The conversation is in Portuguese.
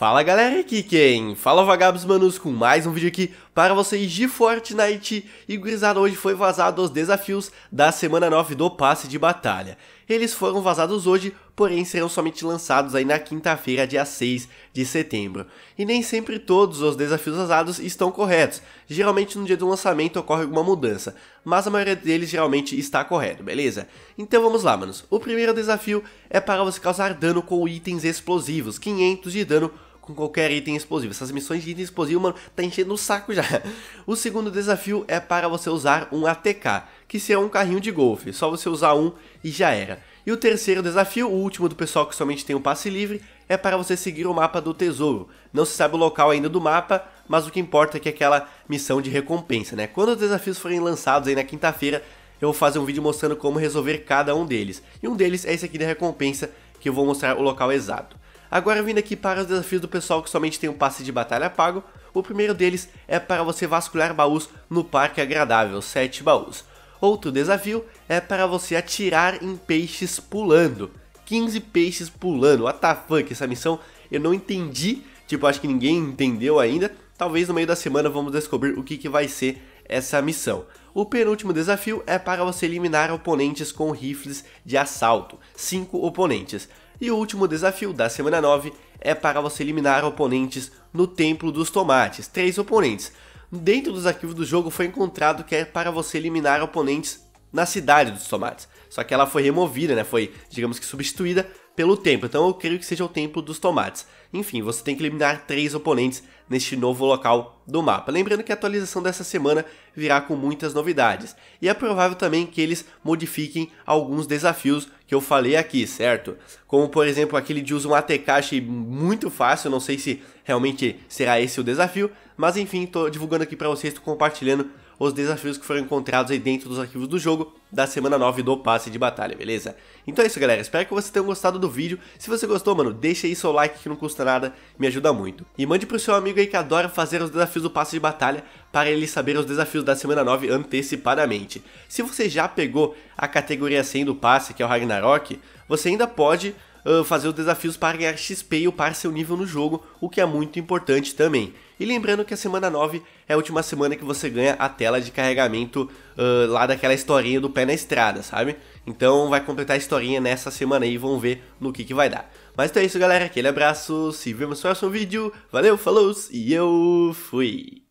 Fala galera, aqui quem? Fala vagabos manos com mais um vídeo aqui para vocês de Fortnite e gurizada hoje foi vazado os desafios da semana 9 do passe de batalha. Eles foram vazados hoje, porém serão somente lançados aí na quinta-feira, dia 6 de setembro. E nem sempre todos os desafios vazados estão corretos, geralmente no dia do lançamento ocorre alguma mudança, mas a maioria deles geralmente está correto, beleza? Então vamos lá manos, o primeiro desafio é para você causar dano com itens explosivos, 500 de dano com qualquer item explosivo. Essas missões de item explosivo, mano, tá enchendo o saco já. O segundo desafio é para você usar um ATK, que será um carrinho de golfe. Só você usar um e já era. E o terceiro desafio, o último do pessoal que somente tem um passe livre, é para você seguir o mapa do tesouro. Não se sabe o local ainda do mapa, mas o que importa é que é aquela missão de recompensa, né? Quando os desafios forem lançados aí na quinta-feira, eu vou fazer um vídeo mostrando como resolver cada um deles. E um deles é esse aqui da recompensa, que eu vou mostrar o local exato. Agora vindo aqui para os desafios do pessoal que somente tem um passe de batalha pago, o primeiro deles é para você vasculhar baús no Parque Agradável, 7 baús. Outro desafio é para você atirar em peixes pulando, 15 peixes pulando, what the fuck, essa missão eu não entendi, tipo, acho que ninguém entendeu ainda, talvez no meio da semana vamos descobrir o que, que vai ser essa missão. O penúltimo desafio é para você eliminar oponentes com rifles de assalto, 5 oponentes. E o último desafio da semana 9 é para você eliminar oponentes no Templo dos Tomates, três oponentes. Dentro dos arquivos do jogo foi encontrado que é para você eliminar oponentes na cidade dos tomates. Só que ela foi removida, né? Foi, digamos que substituída pelo templo, então eu creio que seja o templo dos tomates. Enfim, você tem que eliminar três oponentes neste novo local do mapa. Lembrando que a atualização dessa semana virá com muitas novidades. E é provável também que eles modifiquem alguns desafios que eu falei aqui, certo? Como por exemplo aquele de usar um ATK muito fácil, não sei se realmente será esse o desafio, mas enfim, estou divulgando aqui para vocês, estou compartilhando os desafios que foram encontrados aí dentro dos arquivos do jogo da semana 9 do passe de batalha, beleza? Então é isso galera, espero que vocês tenham gostado do vídeo, se você gostou mano, deixa aí seu like que não custa nada, me ajuda muito. E mande pro seu amigo aí que adora fazer os desafios do passe de batalha, para ele saber os desafios da semana 9 antecipadamente. Se você já pegou a categoria 100 do passe, que é o Ragnarok, você ainda pode uh, fazer os desafios para ganhar XP e upar seu nível no jogo, o que é muito importante também. E lembrando que a semana 9 é a última semana que você ganha a tela de carregamento uh, lá daquela historinha do pé na estrada, sabe? Então vai completar a historinha nessa semana aí, vamos ver no que, que vai dar. Mas então é isso galera, aquele abraço, se vemos no próximo vídeo, valeu, falou e eu fui!